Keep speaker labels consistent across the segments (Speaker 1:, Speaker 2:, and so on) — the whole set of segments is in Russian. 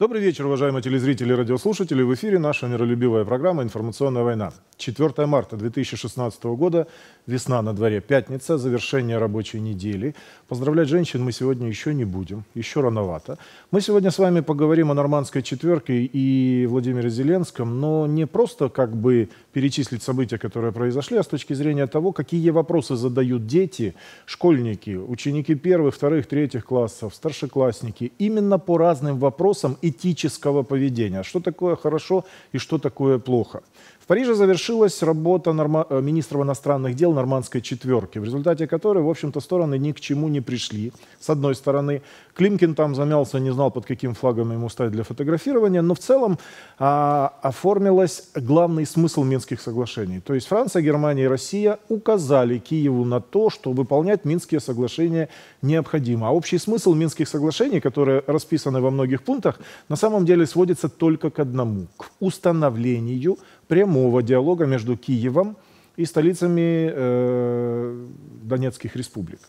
Speaker 1: Добрый вечер, уважаемые телезрители и радиослушатели. В эфире наша миролюбивая программа «Информационная война». 4 марта 2016 года, весна на дворе, пятница, завершение рабочей недели. Поздравлять женщин мы сегодня еще не будем, еще рановато. Мы сегодня с вами поговорим о «Нормандской четверке» и Владимире Зеленском, но не просто как бы перечислить события, которые произошли, а с точки зрения того, какие вопросы задают дети, школьники, ученики первых, вторых, третьих классов, старшеклассники, именно по разным вопросам этического поведения. Что такое хорошо и что такое плохо. В Париже завершилась работа норма... Э, министров иностранных дел нормандской четверки, в результате которой, в общем-то, стороны ни к чему не пришли, с одной стороны. Климкин там замялся, не знал, под каким флагом ему ставить для фотографирования, но в целом а, оформилась главный смысл Минских соглашений. То есть Франция, Германия и Россия указали Киеву на то, что выполнять Минские соглашения необходимо. А общий смысл Минских соглашений, которые расписаны во многих пунктах, на самом деле сводится только к одному – к установлению прямого диалога между Киевом и столицами э, Донецких республик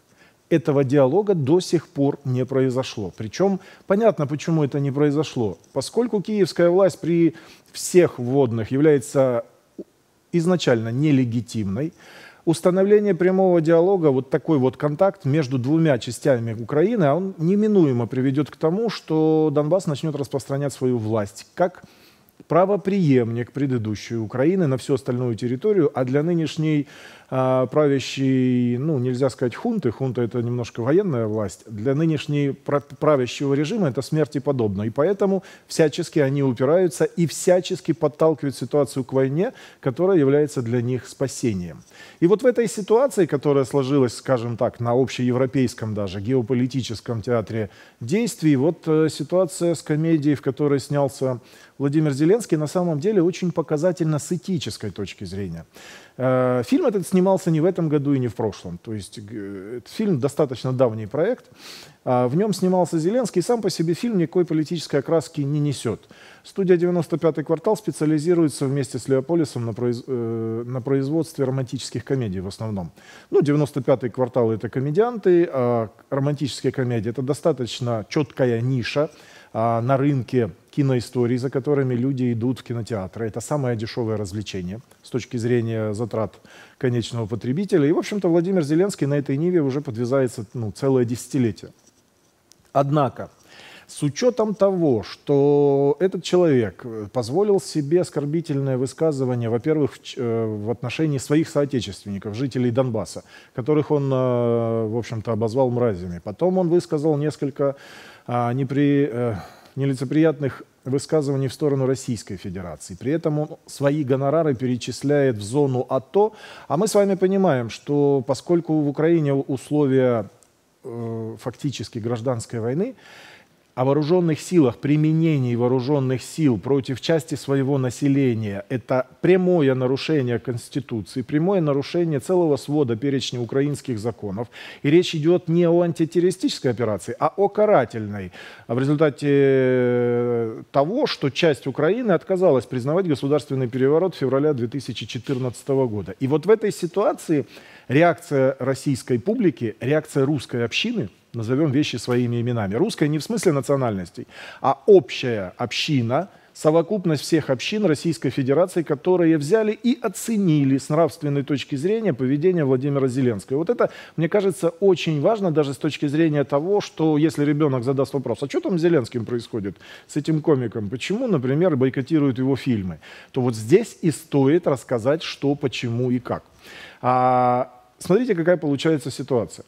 Speaker 1: этого диалога до сих пор не произошло. Причем понятно, почему это не произошло. Поскольку киевская власть при всех вводных является изначально нелегитимной, установление прямого диалога, вот такой вот контакт между двумя частями Украины, он неминуемо приведет к тому, что Донбасс начнет распространять свою власть, как правоприемник предыдущей Украины на всю остальную территорию, а для нынешней а, правящей, ну, нельзя сказать хунты, хунта — это немножко военная власть, для нынешней правящего режима это смерти подобно. И поэтому всячески они упираются и всячески подталкивают ситуацию к войне, которая является для них спасением. И вот в этой ситуации, которая сложилась, скажем так, на общеевропейском даже геополитическом театре действий, вот э, ситуация с комедией, в которой снялся Владимир Зеленский, на самом деле очень показательна с этической точки зрения. Э, фильм этот снимался снимался не в этом году и не в прошлом. То есть этот фильм достаточно давний проект. А, в нем снимался Зеленский. Сам по себе фильм никакой политической окраски не несет. Студия 95 квартал» специализируется вместе с Леополисом на, произ... Э, на производстве романтических комедий в основном. Ну, «95-й квартал» — это комедианты, а романтические комедии — это достаточно четкая ниша а, на рынке киноистории, за которыми люди идут в кинотеатры. Это самое дешевое развлечение с точки зрения затрат конечного потребителя. И, в общем-то, Владимир Зеленский на этой ниве уже подвязается ну, целое десятилетие. Однако, с учетом того, что этот человек позволил себе оскорбительное высказывание, во-первых, в, э, отношении своих соотечественников, жителей Донбасса, которых он, э, в общем-то, обозвал мразями. Потом он высказал несколько а, непри э, нелицеприятных высказываний в сторону Российской Федерации. При этом он свои гонорары перечисляет в зону АТО. А мы с вами понимаем, что поскольку в Украине условия э, фактически гражданской войны, о вооруженных силах, применении вооруженных сил против части своего населения – это прямое нарушение Конституции, прямое нарушение целого свода перечня украинских законов. И речь идет не о антитеррористической операции, а о карательной. В результате э, того, что часть Украины отказалась признавать государственный переворот февраля 2014 года. И вот в этой ситуации реакция российской публики, реакция русской общины – назовем вещи своими именами. Русская не в смысле национальностей, а общая община, совокупность всех общин Российской Федерации, которые взяли и оценили с нравственной точки зрения поведение Владимира Зеленского. вот это, мне кажется, очень важно даже с точки зрения того, что если ребенок задаст вопрос, а что там с Зеленским происходит, с этим комиком, почему, например, бойкотируют его фильмы, то вот здесь и стоит рассказать, что, почему и как. А, смотрите, какая получается ситуация.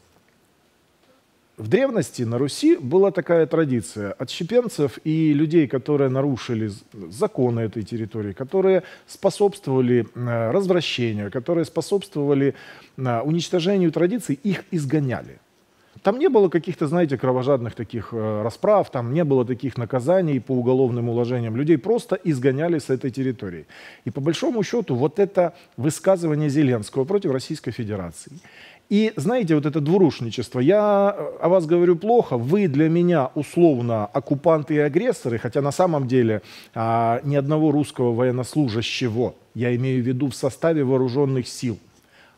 Speaker 1: В древности на Руси была такая традиция. Отщепенцев и людей, которые нарушили законы этой территории, которые способствовали э, развращению, которые способствовали э, уничтожению традиций, их изгоняли. Там не было каких-то, знаете, кровожадных таких э, расправ, там не было таких наказаний по уголовным уложениям. Людей просто изгоняли с этой территории. И по большому счету вот это высказывание Зеленского против Российской Федерации – и знаете, вот это двурушничество. Я э, о вас говорю плохо, вы для меня условно оккупанты и агрессоры, хотя на самом деле а, ни одного русского военнослужащего, я имею в виду в составе вооруженных сил –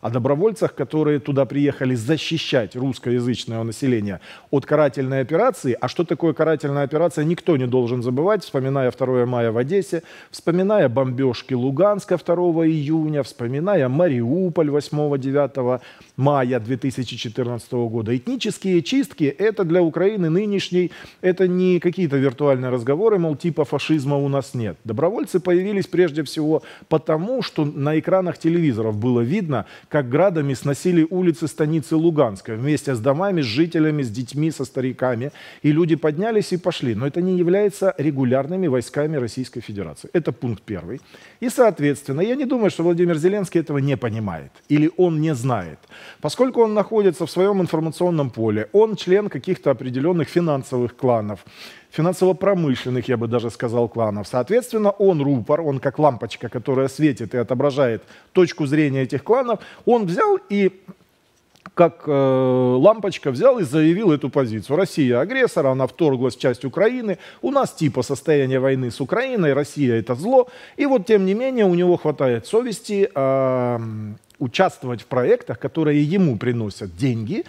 Speaker 1: о добровольцах, которые туда приехали защищать русскоязычное население от карательной операции. А что такое карательная операция, никто не должен забывать, вспоминая 2 мая в Одессе, вспоминая бомбежки Луганска 2 июня, вспоминая Мариуполь 8-9 мая 2014 года. Этнические чистки – это для Украины нынешней, это не какие-то виртуальные разговоры, мол, типа фашизма у нас нет. Добровольцы появились прежде всего потому, что на экранах телевизоров было видно, как градами сносили улицы станицы Луганска вместе с домами, с жителями, с детьми, со стариками. И люди поднялись и пошли. Но это не является регулярными войсками Российской Федерации. Это пункт первый. И, соответственно, я не думаю, что Владимир Зеленский этого не понимает или он не знает. Поскольку он находится в своем информационном поле, он член каких-то определенных финансовых кланов, финансово-промышленных, я бы даже сказал, кланов. Соответственно, он рупор, он как лампочка, которая светит и отображает точку зрения этих кланов, он взял и как э, лампочка взял и заявил эту позицию. Россия агрессор, она вторглась в часть Украины. У нас типа состояние войны с Украиной, Россия это зло. И вот тем не менее у него хватает совести э, участвовать в проектах, которые ему приносят деньги,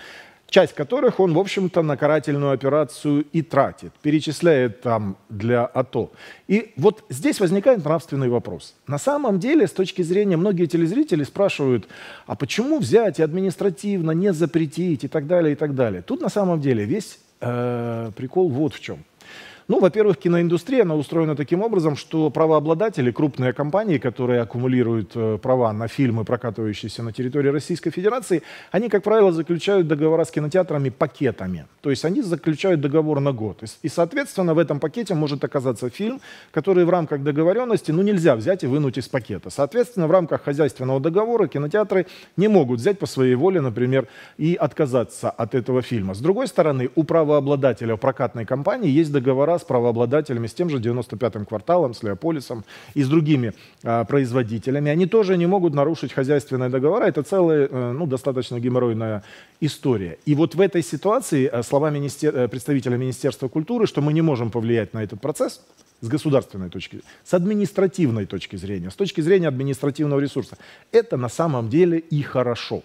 Speaker 1: часть которых он, в общем-то, на карательную операцию и тратит, перечисляет там для АТО. И вот здесь возникает нравственный вопрос. На самом деле, с точки зрения, многие телезрители спрашивают, а почему взять и административно не запретить и так далее, и так далее. Тут на самом деле весь э, прикол вот в чем – ну, во-первых, киноиндустрия, она устроена таким образом, что правообладатели, крупные компании, которые аккумулируют э, права на фильмы, прокатывающиеся на территории Российской Федерации, они, как правило, заключают договора с кинотеатрами пакетами. То есть они заключают договор на год. И, соответственно, в этом пакете может оказаться фильм, который в рамках договоренности, ну, нельзя взять и вынуть из пакета. Соответственно, в рамках хозяйственного договора кинотеатры не могут взять по своей воле, например, и отказаться от этого фильма. С другой стороны, у правообладателя прокатной компании есть договора с правообладателями, с тем же 95-м кварталом, с Леополисом и с другими а, производителями. Они тоже не могут нарушить хозяйственные договора. Это целая, э, ну, достаточно геморройная история. И вот в этой ситуации, э, словами министер... Э, представителя Министерства культуры, что мы не можем повлиять на этот процесс, с государственной точки, с административной точки зрения, с точки зрения административного ресурса. Это на самом деле и хорошо.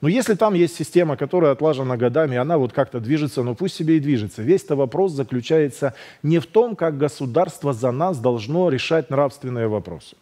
Speaker 1: Но если там есть система, которая отлажена годами, она вот как-то движется, но ну пусть себе и движется. Весь-то вопрос заключается не в том, как государство за нас должно решать нравственные вопросы.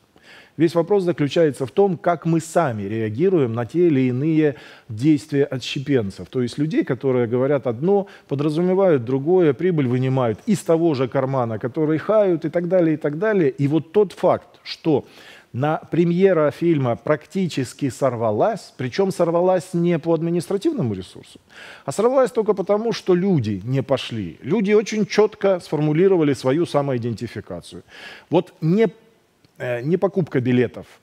Speaker 1: Весь вопрос заключается в том, как мы сами реагируем на те или иные действия отщепенцев. То есть людей, которые говорят одно, подразумевают другое, прибыль вынимают из того же кармана, который хают и так далее, и так далее. И вот тот факт, что на премьера фильма практически сорвалась, причем сорвалась не по административному ресурсу, а сорвалась только потому, что люди не пошли. Люди очень четко сформулировали свою самоидентификацию. Вот не, э, не покупка билетов –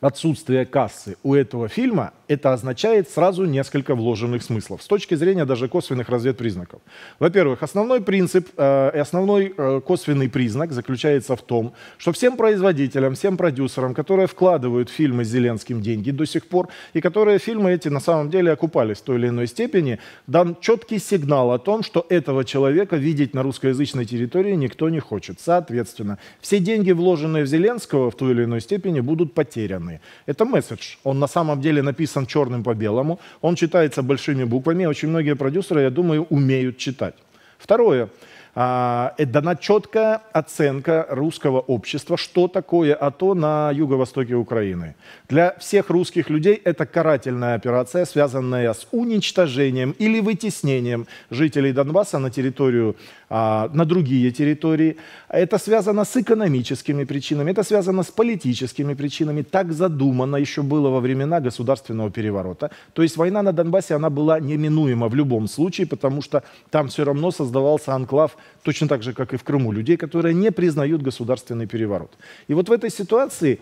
Speaker 1: отсутствие кассы у этого фильма, это означает сразу несколько вложенных смыслов с точки зрения даже косвенных разведпризнаков. Во-первых, основной принцип э, и основной э, косвенный признак заключается в том, что всем производителям, всем продюсерам, которые вкладывают в фильмы с Зеленским деньги до сих пор и которые фильмы эти на самом деле окупались в той или иной степени, дан четкий сигнал о том, что этого человека видеть на русскоязычной территории никто не хочет. Соответственно, все деньги, вложенные в Зеленского в той или иной степени, будут потеряны данные. Это месседж. Он на самом деле написан черным по белому, он читается большими буквами. Очень многие продюсеры, я думаю, умеют читать. Второе. А, это дана четкая оценка русского общества, что такое АТО на юго-востоке Украины. Для всех русских людей это карательная операция, связанная с уничтожением или вытеснением жителей Донбасса на территорию, а, на другие территории. Это связано с экономическими причинами, это связано с политическими причинами. Так задумано еще было во времена государственного переворота. То есть война на Донбассе, она была неминуема в любом случае, потому что там все равно создавался анклав точно так же, как и в Крыму, людей, которые не признают государственный переворот. И вот в этой ситуации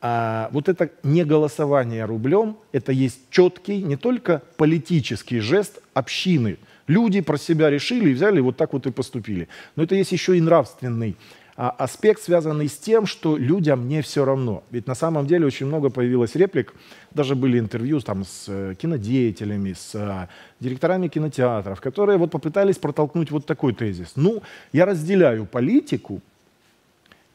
Speaker 1: а, вот это не голосование рублем, это есть четкий не только политический жест общины. Люди про себя решили и взяли, вот так вот и поступили. Но это есть еще и нравственный а аспект, связанный с тем, что людям не все равно. Ведь на самом деле очень много появилось реплик, даже были интервью там, с э, кинодеятелями, с э, директорами кинотеатров, которые вот попытались протолкнуть вот такой тезис. Ну, я разделяю политику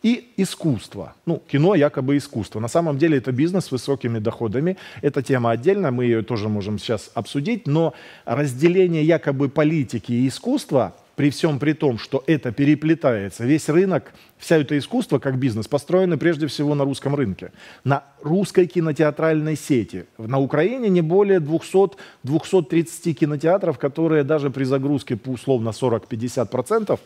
Speaker 1: и искусство. Ну, кино якобы искусство. На самом деле это бизнес с высокими доходами. Эта тема отдельно, мы ее тоже можем сейчас обсудить, но разделение якобы политики и искусства при всем при том, что это переплетается. Весь рынок, вся это искусство как бизнес построено прежде всего на русском рынке, на русской кинотеатральной сети. На Украине не более 200-230 кинотеатров, которые даже при загрузке условно 40-50%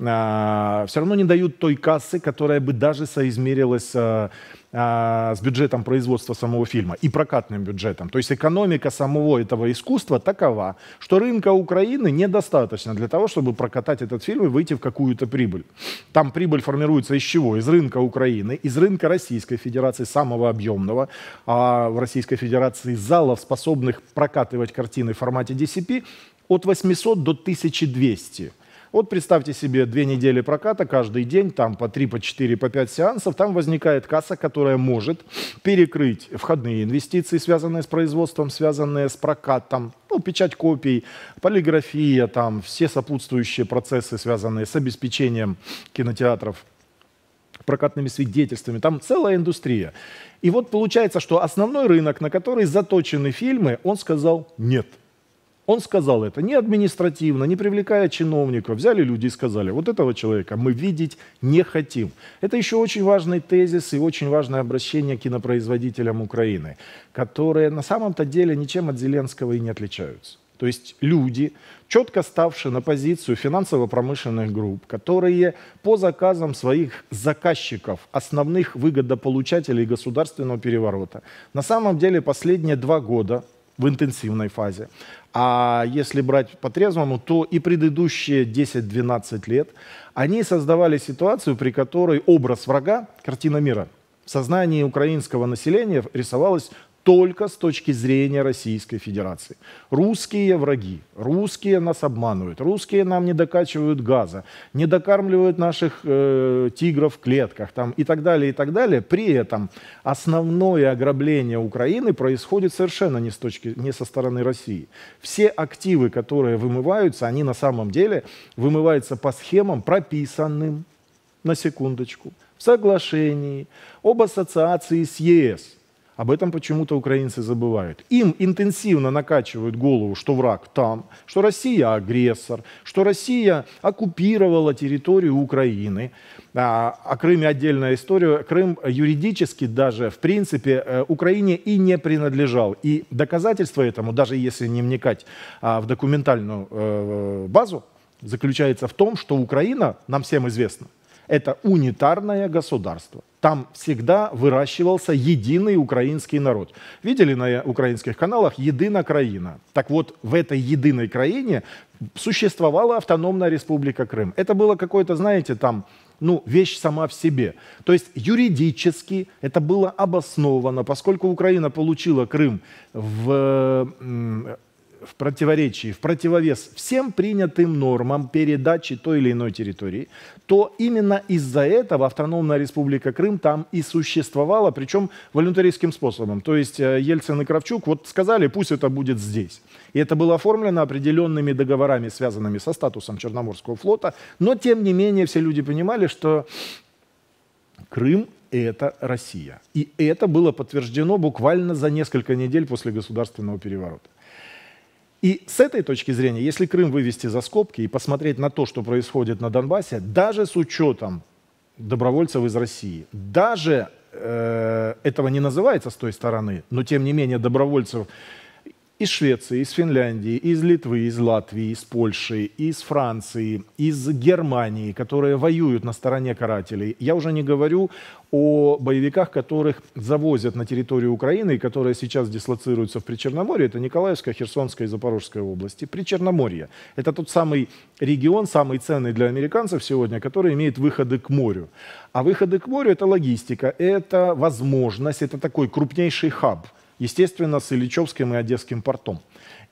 Speaker 1: э, все равно не дают той кассы, которая бы даже соизмерилась э, а, с бюджетом производства самого фильма и прокатным бюджетом. То есть экономика самого этого искусства такова, что рынка Украины недостаточно для того, чтобы прокатать этот фильм и выйти в какую-то прибыль. Там прибыль формируется из чего? Из рынка Украины, из рынка Российской Федерации, самого объемного. А в Российской Федерации залов, способных прокатывать картины в формате DCP, от 800 до 1200. Вот представьте себе две недели проката, каждый день, там по 3, по 4, по 5 сеансов, там возникает касса, которая может перекрыть входные инвестиции, связанные с производством, связанные с прокатом, ну, печать копий, полиграфия, там, все сопутствующие процессы, связанные с обеспечением кинотеатров прокатными свидетельствами. Там целая индустрия. И вот получается, что основной рынок, на который заточены фильмы, он сказал «нет». Он сказал это не административно, не привлекая чиновников. Взяли люди и сказали, вот этого человека мы видеть не хотим. Это еще очень важный тезис и очень важное обращение к кинопроизводителям Украины, которые на самом-то деле ничем от Зеленского и не отличаются. То есть люди, четко ставшие на позицию финансово-промышленных групп, которые по заказам своих заказчиков, основных выгодополучателей государственного переворота, на самом деле последние два года в интенсивной фазе. А если брать по-трезвому, то и предыдущие 10-12 лет они создавали ситуацию, при которой образ врага, картина мира, в сознании украинского населения рисовалась только с точки зрения Российской Федерации. Русские враги, русские нас обманывают, русские нам не докачивают газа, не докармливают наших э, тигров в клетках там, и так далее, и так далее. При этом основное ограбление Украины происходит совершенно не, с точки, не со стороны России. Все активы, которые вымываются, они на самом деле вымываются по схемам, прописанным, на секундочку, в соглашении об ассоциации с ЕС – об этом почему-то украинцы забывают. Им интенсивно накачивают голову, что враг там, что Россия агрессор, что Россия оккупировала территорию Украины. А, о а Крыме отдельная история. Крым юридически даже, в принципе, э, Украине и не принадлежал. И доказательство этому, даже если не вникать а, в документальную э, базу, заключается в том, что Украина, нам всем известно, это унитарное государство. Там всегда выращивался единый украинский народ. Видели на украинских каналах «Едина країна». Так вот, в этой «Единой краине» существовала автономная республика Крым. Это было какое-то, знаете, там, ну, вещь сама в себе. То есть юридически это было обосновано, поскольку Украина получила Крым в в противоречии, в противовес всем принятым нормам передачи той или иной территории, то именно из-за этого автономная республика Крым там и существовала, причем волонтаристским способом. То есть э, Ельцин и Кравчук вот сказали, пусть это будет здесь. И это было оформлено определенными договорами, связанными со статусом Черноморского флота, но тем не менее все люди понимали, что Крым это Россия. И это было подтверждено буквально за несколько недель после государственного переворота. И с этой точки зрения, если Крым вывести за скобки и посмотреть на то, что происходит на Донбассе, даже с учетом добровольцев из России, даже э, этого не называется с той стороны, но тем не менее добровольцев из Швеции, из Финляндии, из Литвы, из Латвии, из Польши, из Франции, из Германии, которые воюют на стороне карателей. Я уже не говорю о боевиках, которых завозят на территорию Украины и которые сейчас дислоцируются в Причерноморье. Это Николаевская, Херсонская и Запорожская области. Причерноморье – это тот самый регион, самый ценный для американцев сегодня, который имеет выходы к морю. А выходы к морю – это логистика, это возможность, это такой крупнейший хаб – естественно, с Ильичевским и Одесским портом.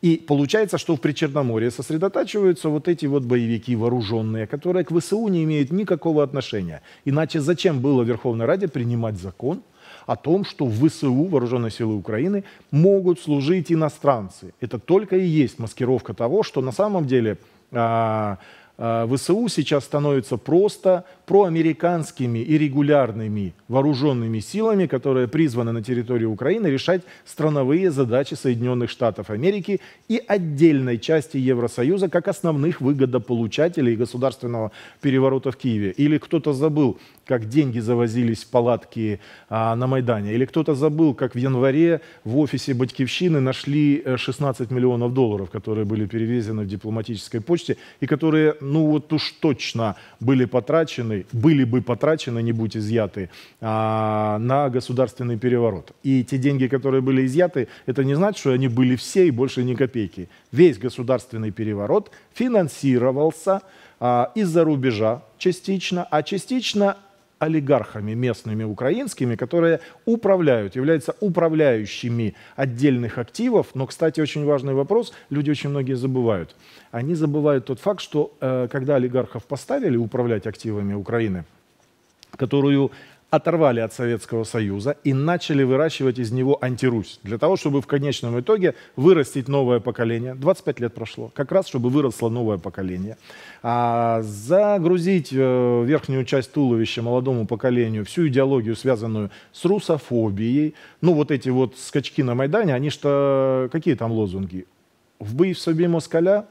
Speaker 1: И получается, что в Причерноморье сосредотачиваются вот эти вот боевики вооруженные, которые к ВСУ не имеют никакого отношения. Иначе зачем было Верховной Раде принимать закон о том, что в ВСУ, Вооруженные силы Украины, могут служить иностранцы? Это только и есть маскировка того, что на самом деле... А, Э, ВСУ сейчас становятся просто проамериканскими и регулярными вооруженными силами, которые призваны на территории Украины решать страновые задачи Соединенных Штатов Америки и отдельной части Евросоюза как основных выгодополучателей государственного переворота в Киеве. Или кто-то забыл, как деньги завозились в палатки а, на Майдане, или кто-то забыл, как в январе в офисе Батькивщины нашли 16 э, миллионов долларов, которые были перевезены в дипломатической почте и которые ну вот уж точно были потрачены, были бы потрачены, не будь изъяты, а, на государственный переворот. И те деньги, которые были изъяты, это не значит, что они были все и больше ни копейки. Весь государственный переворот финансировался а, из-за рубежа частично, а частично олигархами местными украинскими, которые управляют, являются управляющими отдельных активов. Но, кстати, очень важный вопрос, люди очень многие забывают. Они забывают тот факт, что э, когда олигархов поставили управлять активами Украины, которую оторвали от Советского Союза и начали выращивать из него антирусь, для того, чтобы в конечном итоге вырастить новое поколение. 25 лет прошло, как раз, чтобы выросло новое поколение. А, загрузить э, верхнюю часть туловища молодому поколению, всю идеологию, связанную с русофобией. Ну, вот эти вот скачки на Майдане, они что, какие там лозунги? В бой в собі москаля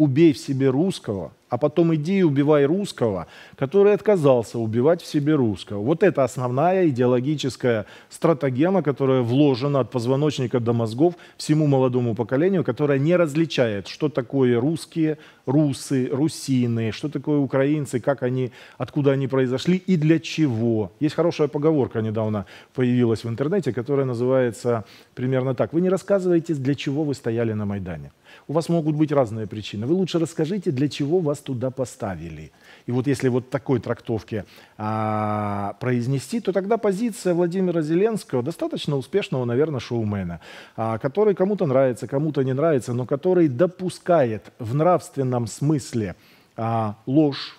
Speaker 1: убей в себе русского, а потом иди и убивай русского, который отказался убивать в себе русского. Вот это основная идеологическая стратегема, которая вложена от позвоночника до мозгов всему молодому поколению, которая не различает, что такое русские, русы, русины, что такое украинцы, как они, откуда они произошли и для чего. Есть хорошая поговорка недавно появилась в интернете, которая называется примерно так. Вы не рассказываете, для чего вы стояли на Майдане. У вас могут быть разные причины. Вы лучше расскажите, для чего вас туда поставили. И вот если вот такой трактовке а, произнести, то тогда позиция Владимира Зеленского, достаточно успешного, наверное, шоумена, а, который кому-то нравится, кому-то не нравится, но который допускает в нравственном смысле а, ложь,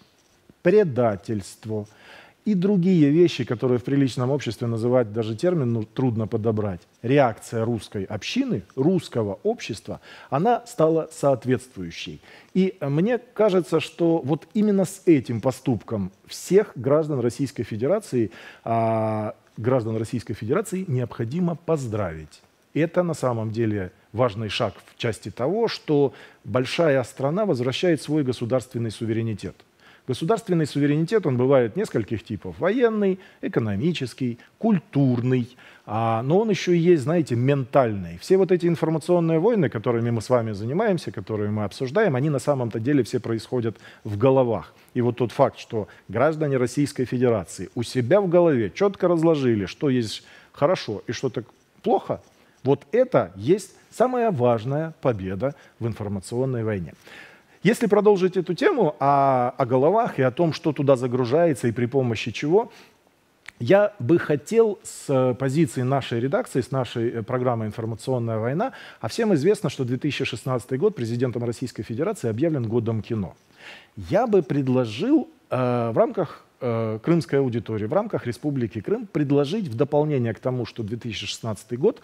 Speaker 1: предательство – и другие вещи, которые в приличном обществе называть даже термин ну, трудно подобрать. Реакция русской общины, русского общества, она стала соответствующей. И мне кажется, что вот именно с этим поступком всех граждан Российской Федерации, а, граждан Российской Федерации необходимо поздравить. Это на самом деле важный шаг в части того, что большая страна возвращает свой государственный суверенитет – Государственный суверенитет, он бывает нескольких типов. Военный, экономический, культурный, а, но он еще и есть, знаете, ментальный. Все вот эти информационные войны, которыми мы с вами занимаемся, которые мы обсуждаем, они на самом-то деле все происходят в головах. И вот тот факт, что граждане Российской Федерации у себя в голове четко разложили, что есть хорошо и что так плохо, вот это есть самая важная победа в информационной войне. Если продолжить эту тему о, о головах и о том, что туда загружается и при помощи чего, я бы хотел с позиции нашей редакции, с нашей э, программы «Информационная война», а всем известно, что 2016 год президентом Российской Федерации объявлен годом кино. Я бы предложил э, в рамках э, крымской аудитории, в рамках Республики Крым, предложить в дополнение к тому, что 2016 год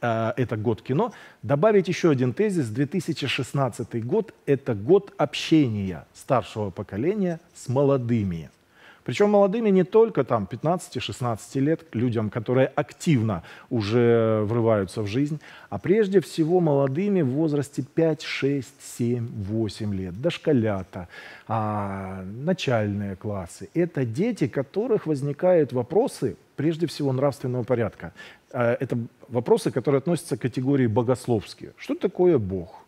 Speaker 1: Э, это год кино, добавить еще один тезис. 2016 год – это год общения старшего поколения с молодыми. Причем молодыми не только там 15-16 лет людям, которые активно уже врываются в жизнь, а прежде всего молодыми в возрасте 5, 6, 7, 8 лет, дошколята, а, начальные классы. Это дети, которых возникают вопросы прежде всего нравственного порядка. А, это вопросы, которые относятся к категории богословские. Что такое Бог?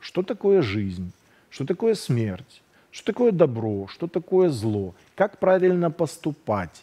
Speaker 1: Что такое жизнь? Что такое смерть? Что такое добро? Что такое зло? Как правильно поступать?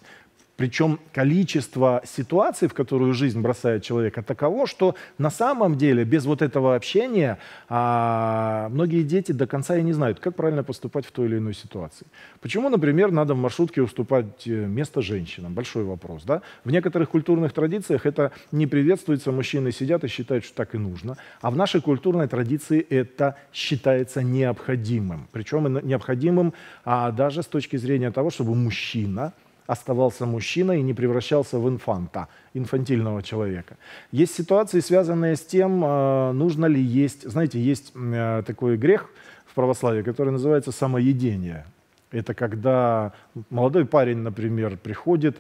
Speaker 1: Причем количество ситуаций, в которую жизнь бросает человека, таково, что на самом деле без вот этого общения а, многие дети до конца и не знают, как правильно поступать в той или иной ситуации. Почему, например, надо в маршрутке уступать э, место женщинам? Большой вопрос. Да? В некоторых культурных традициях это не приветствуется, мужчины сидят и считают, что так и нужно. А в нашей культурной традиции это считается необходимым. Причем необходимым а, даже с точки зрения того, чтобы мужчина оставался мужчиной и не превращался в инфанта, инфантильного человека. Есть ситуации, связанные с тем, э, нужно ли есть... Знаете, есть э, такой грех в православии, который называется самоедение. Это когда молодой парень, например, приходит,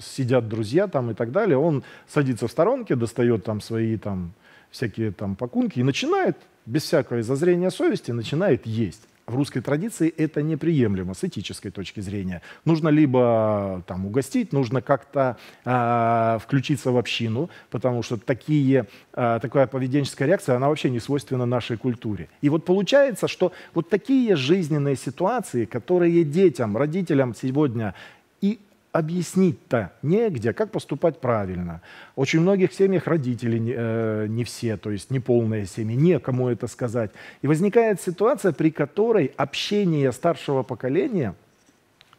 Speaker 1: сидят друзья там и так далее, он садится в сторонке, достает там свои там всякие там покунки и начинает без всякого изозрения совести начинает есть в русской традиции это неприемлемо с этической точки зрения. Нужно либо там угостить, нужно как-то э, включиться в общину, потому что такие, э, такая поведенческая реакция, она вообще не свойственна нашей культуре. И вот получается, что вот такие жизненные ситуации, которые детям, родителям сегодня объяснить-то негде, как поступать правильно. Очень многих семьях родители э, не все, то есть неполные семьи, некому это сказать. И возникает ситуация, при которой общение старшего поколения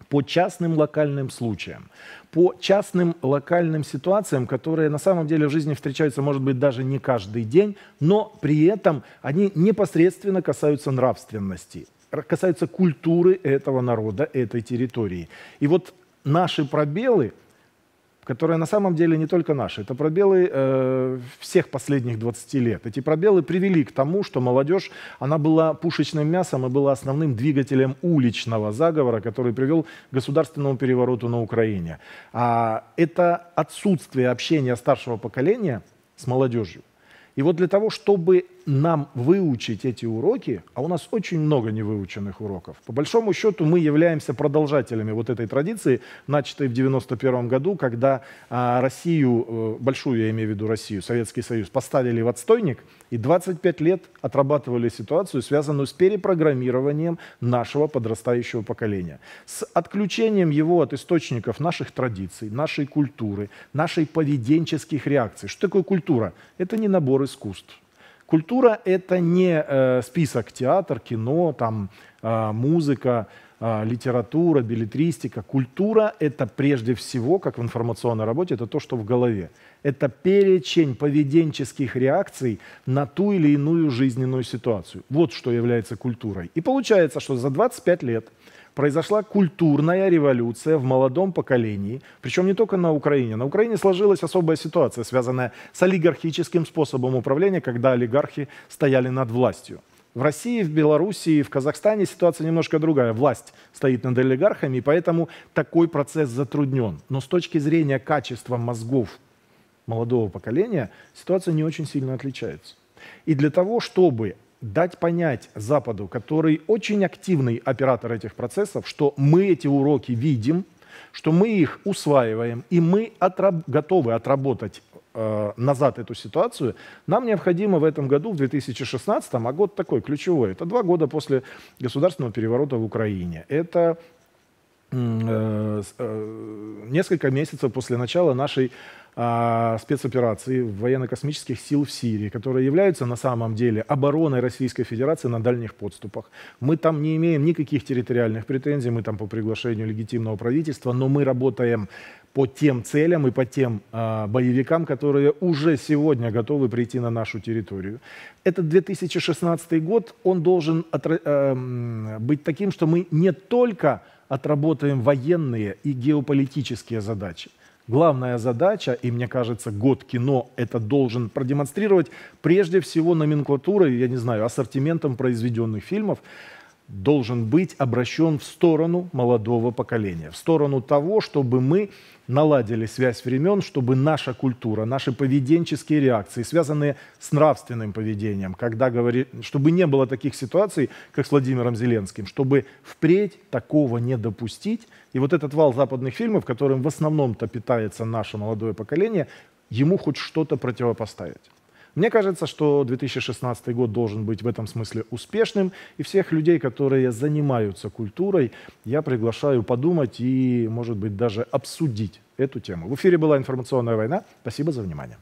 Speaker 1: по частным локальным случаям, по частным локальным ситуациям, которые на самом деле в жизни встречаются, может быть, даже не каждый день, но при этом они непосредственно касаются нравственности касаются культуры этого народа, этой территории. И вот наши пробелы, которые на самом деле не только наши, это пробелы э, всех последних 20 лет. Эти пробелы привели к тому, что молодежь, она была пушечным мясом и была основным двигателем уличного заговора, который привел к государственному перевороту на Украине. А это отсутствие общения старшего поколения с молодежью. И вот для того, чтобы нам выучить эти уроки, а у нас очень много невыученных уроков. По большому счету мы являемся продолжателями вот этой традиции, начатой в 91 году, когда а, Россию, э, большую я имею в виду Россию, Советский Союз, поставили в отстойник и 25 лет отрабатывали ситуацию, связанную с перепрограммированием нашего подрастающего поколения, с отключением его от источников наших традиций, нашей культуры, нашей поведенческих реакций. Что такое культура? Это не набор искусств. Культура — это не э, список театр, кино, там, э, музыка, э, литература, билетристика. Культура — это прежде всего, как в информационной работе, это то, что в голове. Это перечень поведенческих реакций на ту или иную жизненную ситуацию. Вот что является культурой. И получается, что за 25 лет произошла культурная революция в молодом поколении, причем не только на Украине. На Украине сложилась особая ситуация, связанная с олигархическим способом управления, когда олигархи стояли над властью. В России, в Белоруссии, в Казахстане ситуация немножко другая. Власть стоит над олигархами, и поэтому такой процесс затруднен. Но с точки зрения качества мозгов молодого поколения ситуация не очень сильно отличается. И для того, чтобы дать понять Западу, который очень активный оператор этих процессов, что мы эти уроки видим, что мы их усваиваем, и мы отраб- готовы отработать э, назад эту ситуацию, нам необходимо в этом году, в 2016, а год такой ключевой, это два года после государственного переворота в Украине, это э, э, несколько месяцев после начала нашей а, спецопераций военно-космических сил в Сирии, которые являются на самом деле обороной Российской Федерации на дальних подступах. Мы там не имеем никаких территориальных претензий, мы там по приглашению легитимного правительства, но мы работаем по тем целям и по тем э, боевикам, которые уже сегодня готовы прийти на нашу территорию. Этот 2016 год, он должен отра- э, быть таким, что мы не только отработаем военные и геополитические задачи, Главная задача, и мне кажется, год кино это должен продемонстрировать прежде всего номенклатурой, я не знаю, ассортиментом произведенных фильмов, должен быть обращен в сторону молодого поколения, в сторону того, чтобы мы наладили связь времен, чтобы наша культура, наши поведенческие реакции, связанные с нравственным поведением, когда говори... чтобы не было таких ситуаций, как с Владимиром Зеленским, чтобы впредь такого не допустить. И вот этот вал западных фильмов, которым в основном-то питается наше молодое поколение, ему хоть что-то противопоставить. Мне кажется, что 2016 год должен быть в этом смысле успешным, и всех людей, которые занимаются культурой, я приглашаю подумать и, может быть, даже обсудить эту тему. В эфире была информационная война. Спасибо за внимание.